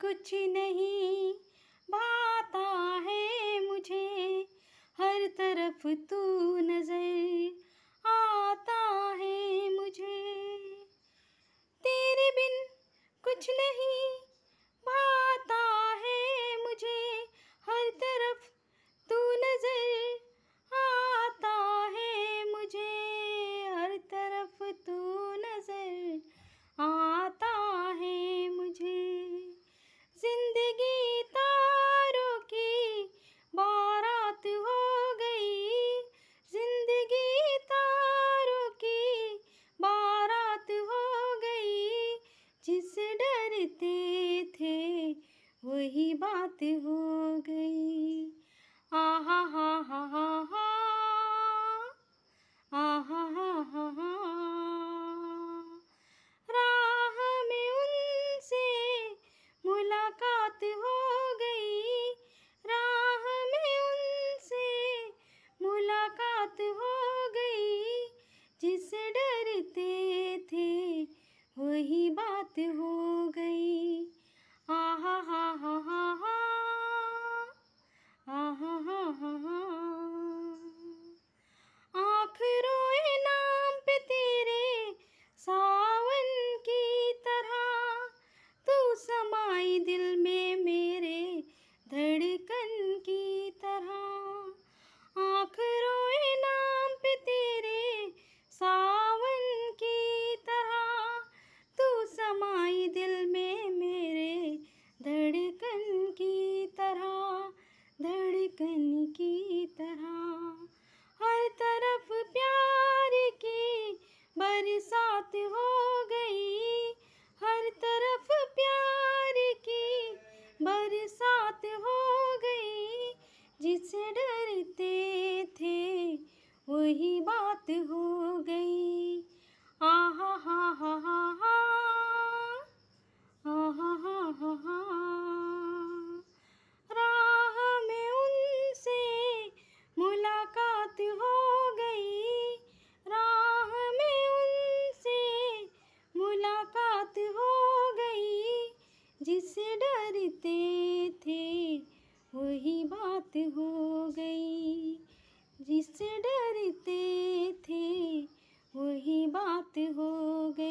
कुछ नहीं भाता है मुझे हर तरफ तू डरते थे वही बात हो गई साथ हो गई जिसे डरते थे वही बात हो गई आहा हा राह में उनसे मुलाकात हो गई राह में उनसे मुलाकात हो गई जिसे डरते थे वही बात हो गई जिससे डरते थे वही बात हो गई